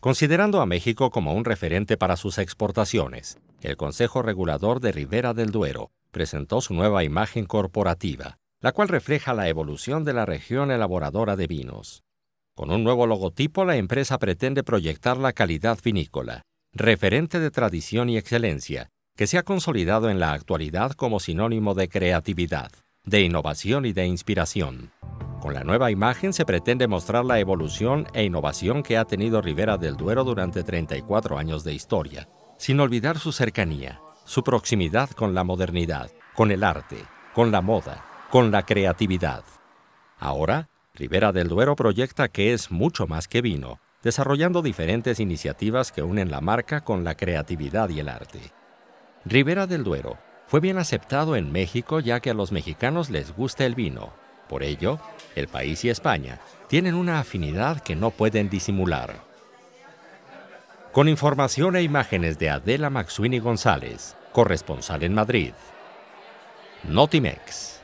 Considerando a México como un referente para sus exportaciones, el Consejo Regulador de Rivera del Duero presentó su nueva imagen corporativa, la cual refleja la evolución de la región elaboradora de vinos. Con un nuevo logotipo, la empresa pretende proyectar la calidad vinícola, referente de tradición y excelencia, que se ha consolidado en la actualidad como sinónimo de creatividad, de innovación y de inspiración. Con la nueva imagen se pretende mostrar la evolución e innovación que ha tenido Rivera del Duero durante 34 años de historia, sin olvidar su cercanía, su proximidad con la modernidad, con el arte, con la moda, con la creatividad. Ahora, Rivera del Duero proyecta que es mucho más que vino, desarrollando diferentes iniciativas que unen la marca con la creatividad y el arte. Rivera del Duero fue bien aceptado en México ya que a los mexicanos les gusta el vino por ello, el país y España tienen una afinidad que no pueden disimular. Con información e imágenes de Adela Maxuini González, corresponsal en Madrid. Notimex.